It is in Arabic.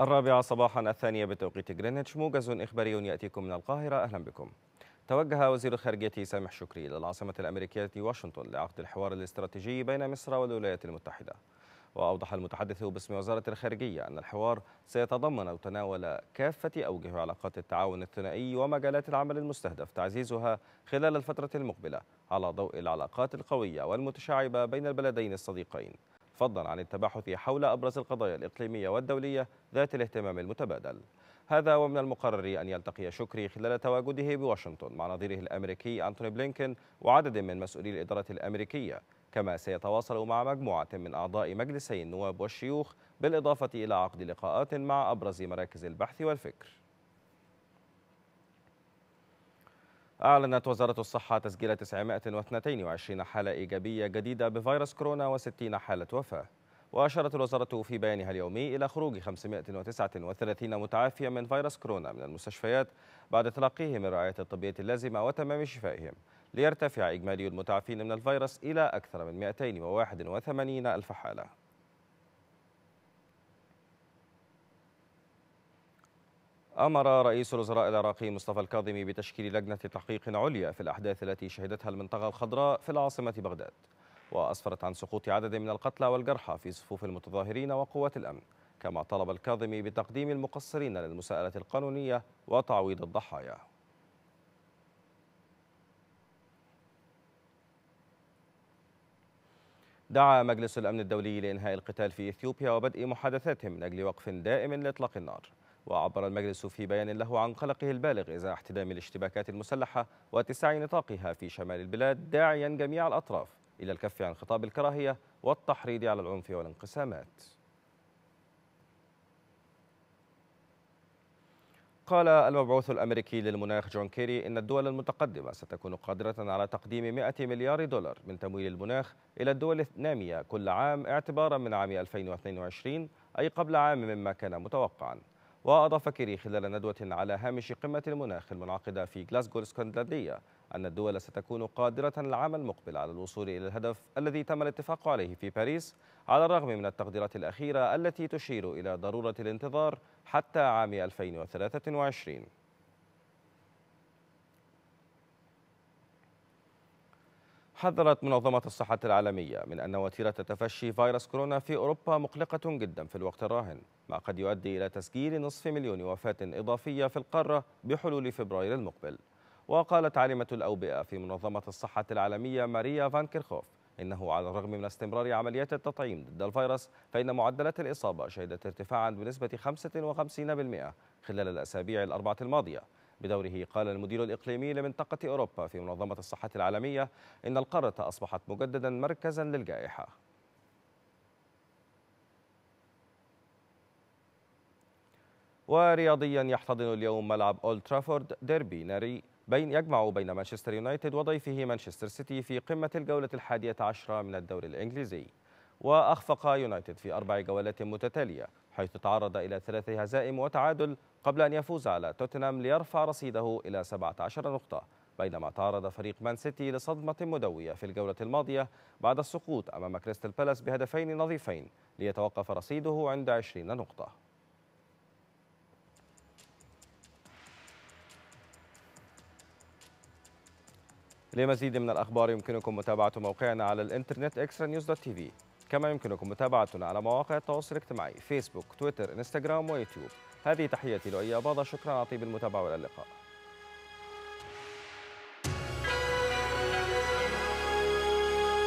الرابعة صباحا الثانية بتوقيت جرينتش موجز إخباري يأتيكم من القاهرة أهلا بكم توجه وزير الخارجية سامح شكري إلى العاصمة الأمريكية واشنطن لعقد الحوار الاستراتيجي بين مصر والولايات المتحدة وأوضح المتحدث باسم وزارة الخارجية أن الحوار سيتضمن أو تناول كافة أوجه علاقات التعاون الثنائي ومجالات العمل المستهدف تعزيزها خلال الفترة المقبلة على ضوء العلاقات القوية والمتشعبة بين البلدين الصديقين فضلا عن التباحث حول أبرز القضايا الإقليمية والدولية ذات الاهتمام المتبادل هذا ومن المقرر أن يلتقي شكري خلال تواجده بواشنطن مع نظيره الأمريكي أنتوني بلينكن وعدد من مسؤولي الإدارة الأمريكية كما سيتواصل مع مجموعة من أعضاء مجلسي النواب والشيوخ بالإضافة إلى عقد لقاءات مع أبرز مراكز البحث والفكر أعلنت وزارة الصحة تسجيل 922 حالة إيجابية جديدة بفيروس كورونا و60 حالة وفاة وأشارت الوزارة في بيانها اليومي إلى خروج 539 متعافيا من فيروس كورونا من المستشفيات بعد تلقيهم الرعاية الطبية اللازمة وتمام شفائهم ليرتفع إجمالي المتعافين من الفيروس إلى أكثر من 281 ألف حالة أمر رئيس الوزراء العراقي مصطفى الكاظمي بتشكيل لجنة تحقيق عليا في الأحداث التي شهدتها المنطقة الخضراء في العاصمة بغداد وأسفرت عن سقوط عدد من القتلى والجرحى في صفوف المتظاهرين وقوات الأمن كما طلب الكاظمي بتقديم المقصرين للمساءلة القانونية وتعويض الضحايا دعا مجلس الأمن الدولي لإنهاء القتال في إثيوبيا وبدء محادثات من أجل وقف دائم لإطلاق النار وعبر المجلس في بيان له عن قلقه البالغ إزاء احتدام الاشتباكات المسلحة واتساع نطاقها في شمال البلاد داعيا جميع الأطراف إلى الكف عن خطاب الكراهية والتحريض على العنف والانقسامات قال المبعوث الأمريكي للمناخ جون كيري إن الدول المتقدمة ستكون قادرة على تقديم 100 مليار دولار من تمويل المناخ إلى الدول النامية كل عام اعتبارا من عام 2022 أي قبل عام مما كان متوقعاً وأضاف كيري خلال ندوة على هامش قمة المناخ المنعقدة في غلاسكو الاسكتلندية أن الدول ستكون قادرة العام المقبل على الوصول إلى الهدف الذي تم الاتفاق عليه في باريس على الرغم من التقديرات الأخيرة التي تشير إلى ضرورة الانتظار حتى عام 2023 حذرت منظمة الصحة العالمية من أن وتيرة تفشي فيروس كورونا في أوروبا مقلقة جدا في الوقت الراهن ما قد يؤدي إلى تسجيل نصف مليون وفاة إضافية في القارة بحلول فبراير المقبل وقالت عالمة الأوبئة في منظمة الصحة العالمية ماريا فان كيرخوف إنه على الرغم من استمرار عمليات التطعيم ضد الفيروس فإن معدلات الإصابة شهدت ارتفاعا بنسبة 55% خلال الأسابيع الأربعة الماضية بدوره قال المدير الإقليمي لمنطقة أوروبا في منظمة الصحة العالمية إن القارة أصبحت مجددا مركزا للجائحة ورياضيا يحتضن اليوم ملعب أولد ترافورد ديربي ناري بين يجمع بين مانشستر يونايتد وضيفه مانشستر سيتي في قمة الجولة الحادية عشرة من الدوري الإنجليزي وأخفق يونايتد في أربع جولات متتالية حيث تعرض إلى ثلاث هزائم وتعادل قبل أن يفوز على توتنهام ليرفع رصيده إلى 17 نقطة بينما تعرض فريق مان سيتي لصدمة مدوية في الجولة الماضية بعد السقوط أمام كريستال بالاس بهدفين نظيفين ليتوقف رصيده عند 20 نقطة لمزيد من الأخبار يمكنكم متابعة موقعنا على الإنترنت اكسرا نيوز دوت تي في كما يمكنكم متابعتنا على مواقع التواصل الاجتماعي فيسبوك تويتر انستغرام ويوتيوب هذه تحياتي لؤي اباضه شكرا على طيب المتابعة والى اللقاء